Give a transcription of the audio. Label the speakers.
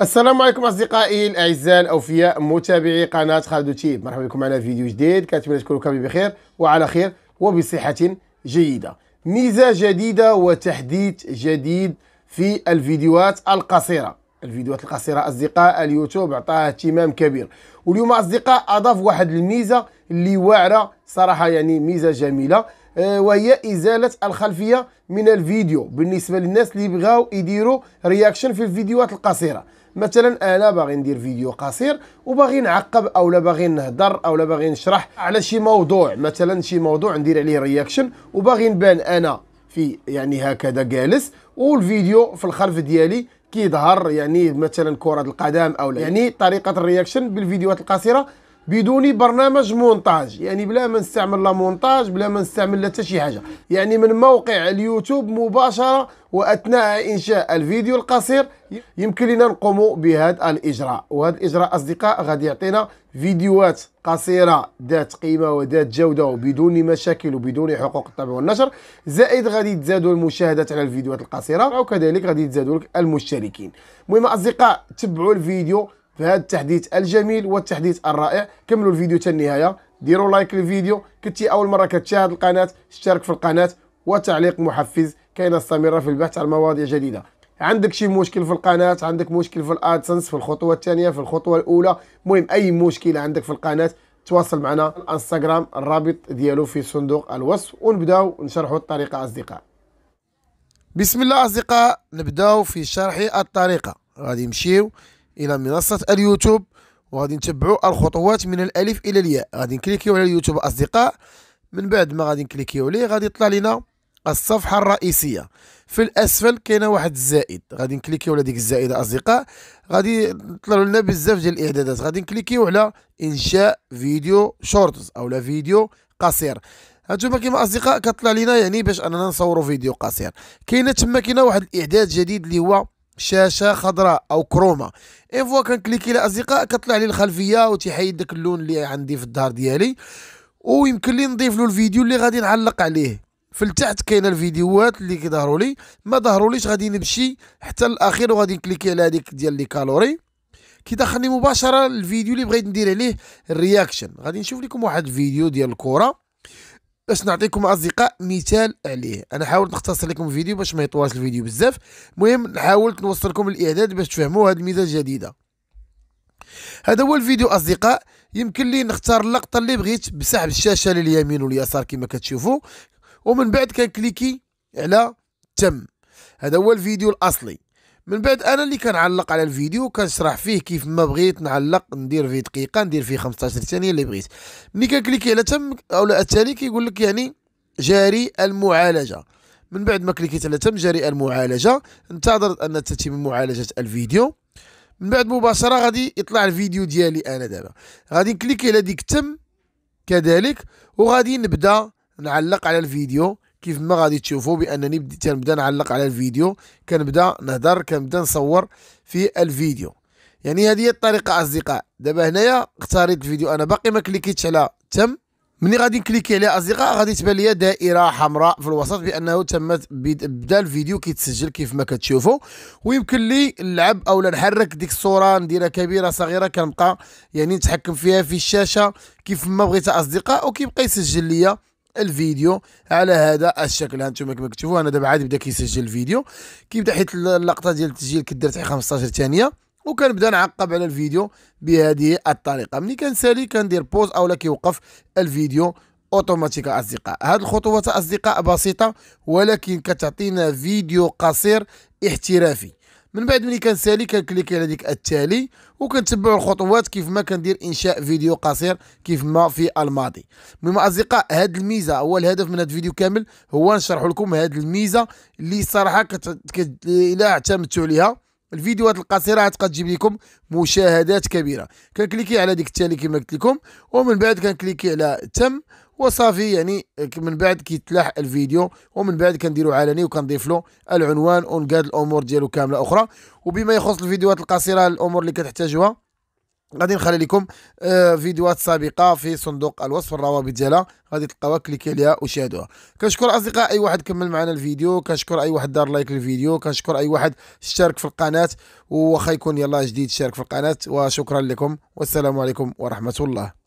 Speaker 1: السلام عليكم اصدقائي الاعزاء الاوفياء متابعي قناه خالد تيب مرحبا بكم على فيديو جديد كنتمنى تكونوا كاملين بخير وعلى خير وبصحه جيده ميزه جديده وتحديث جديد في الفيديوهات القصيره الفيديوهات القصيره اصدقاء اليوتيوب عطاها اهتمام كبير واليوم اصدقاء اضاف واحد الميزه اللي واعره صراحه يعني ميزه جميله آه، وهي ازاله الخلفيه من الفيديو بالنسبه للناس اللي بغاو يديروا رياكشن في الفيديوهات القصيره مثلا انا باغي ندير فيديو قصير وباغي نعقب اولا باغي نهضر اولا باغي نشرح على شي موضوع مثلا شي موضوع ندير عليه رياكشن وباغي نبان انا في يعني هكذا جالس والفيديو في الخلف ديالي كيظهر يعني مثلا كره القدم او يعني طريقه الرياكشن بالفيديوهات القصيره بدون برنامج مونتاج يعني بلا ما نستعمل لا مونتاج بلا ما نستعمل لا حتى شي حاجه يعني من موقع اليوتيوب مباشره واثناء انشاء الفيديو القصير يمكن لنا نقوم بهذا الاجراء وهذا الاجراء اصدقاء غادي يعطينا فيديوهات قصيره ذات قيمه وذات جوده وبدون مشاكل وبدون حقوق الطبع والنشر زائد غادي تزادوا المشاهدات على الفيديوهات القصيره وكذلك غادي تزادوا المشتركين المهم اصدقاء تبعوا الفيديو في هذا التحديث الجميل والتحديث الرائع كملوا الفيديو حتى النهايه ديروا لايك للفيديو كنتي اول مره كتشاهد القناه اشترك في القناه وتعليق محفز كي نستمر في البحث عن مواضيع جديده عندك شي مشكل في القناه عندك مشكل في الادسنس في الخطوه الثانيه في الخطوه الاولى المهم اي مشكله عندك في القناه تواصل معنا الانستغرام الرابط ديالو في صندوق الوصف ونبداو نشرحوا الطريقه اصدقاء بسم الله اصدقاء نبداو في شرح الطريقه غادي نمشيو الى منصه اليوتيوب وغادي نتبعوا الخطوات من الالف الى الياء غادي نكليكيو على اليوتيوب اصدقاء من بعد ما غادي نكليكيو عليه غادي يطلع لنا الصفحه الرئيسيه في الاسفل كاينه واحد الزائد غادي نكليكيو على ديك الزائده اصدقاء غادي يطلعوا لنا بزاف ديال الاعدادات غادي نكليكيو على انشاء فيديو شورتز او لا فيديو قصير هانتوما كيما اصدقاء كطلع لنا يعني باش اننا نصوروا فيديو قصير كاينه تما كاينه واحد الاعداد جديد اللي هو شاشه خضراء او كروما اون فوا كنكليكي على اصدقاء كطلع لي الخلفيه وتيحيد داك اللون اللي عندي في الدار ديالي ويمكن لي نضيف له الفيديو اللي غادي نعلق عليه في التحت كاينه الفيديوهات اللي كيظهروا لي ما ظهروليش غادي نمشي حتى الاخير وغادي نكليكي على هذيك ديال لي كالوري كيدخلني مباشره الفيديو اللي بغيت ندير عليه الرياكشن غادي نشوف لكم واحد الفيديو ديال الكره باش نعطيكم اصدقاء مثال عليه انا حاولت نختصر لكم الفيديو باش ما يطولش الفيديو بزاف المهم حاولت نوصل لكم الاعداد باش تفهموا هذه الميزه الجديده هذا هو الفيديو اصدقاء يمكن لي نختار اللقطه اللي بغيت بسحب الشاشه لليمين واليسار كما كتشوفوا ومن بعد كنكليكي على تم هذا هو الفيديو الاصلي من بعد انا اللي كنعلق على الفيديو كنشرح فيه كيف ما بغيت نعلق ندير فيه دقيقه ندير فيه 15 ثانيه اللي بغيت ملي كنكليكي على تم او التالي كيقول لك يعني جاري المعالجه من بعد ما كليكيت على تم جاري المعالجه انتظر ان تتم معالجه الفيديو من بعد مباشره غادي يطلع الفيديو ديالي انا دابا غادي نكليكي على ديك تم كذلك وغادي نبدا نعلق على الفيديو كيف ما غادي تشوفوا بانني بديت كنبدا نعلق على الفيديو كنبدا نهضر كنبدا نصور في الفيديو يعني هذه هي الطريقه اصدقاء دابا هنايا اختاريت الفيديو انا باقي ما كليكيتش على تم ملي غادي نكليكي عليها اصدقاء غادي تبان لي دائره حمراء في الوسط بانه تمت بدا الفيديو كيتسجل كيف ما كتشوفوا ويمكن لي نلعب او نحرك ديك الصوره نديرها كبيره صغيره كنبقى يعني نتحكم فيها في الشاشه كيف ما بغيت اصدقاء وكيبقى يسجل ليا الفيديو على هذا الشكل هانتوما كما كتشوفوا انا دابا عاد بدا كيسجل الفيديو كيبدا حيت اللقطه ديال التسجيل كدرت 15 ثانيه وكنبدا نعقب على الفيديو بهذه الطريقه ملي كنسالي كندير بوز اولا كيوقف الفيديو اوتوماتيك اصدقاء هذه الخطوات اصدقاء بسيطه ولكن كتعطينا فيديو قصير احترافي من بعد ملي كنسالي كنكليكي على ديك التالي وكنتبع الخطوات كيف ما كندير انشاء فيديو قصير كيف ما في الماضي المهم اصدقاء هاد الميزه هو الهدف من هاد الفيديو كامل هو نشرح لكم هاد الميزه اللي صراحه كت... كت... الا اعتمدتوا عليها الفيديوهات القصيره غتبقى تجيب لكم مشاهدات كبيره كنكليكي على ديك التالي كما قلت لكم ومن بعد كنكليكي على تم وصافي يعني من بعد كيتلاح الفيديو ومن بعد كنديرو علني وكنضيف له العنوان ونقاد الامور ديالو كامله اخرى وبما يخص الفيديوهات القصيره الامور اللي كتحتاجوها غادي نخلي لكم آه، فيديوهات سابقه في صندوق الوصف الروابط ديالها غادي تلقاوها كليكي عليها وشاهدوها كنشكر اصدقاء اي واحد كمل معنا الفيديو كنشكر اي واحد دار لايك للفيديو كنشكر اي واحد اشترك في القناه وخا يكون يلا جديد شارك في القناه وشكرا لكم والسلام عليكم ورحمه الله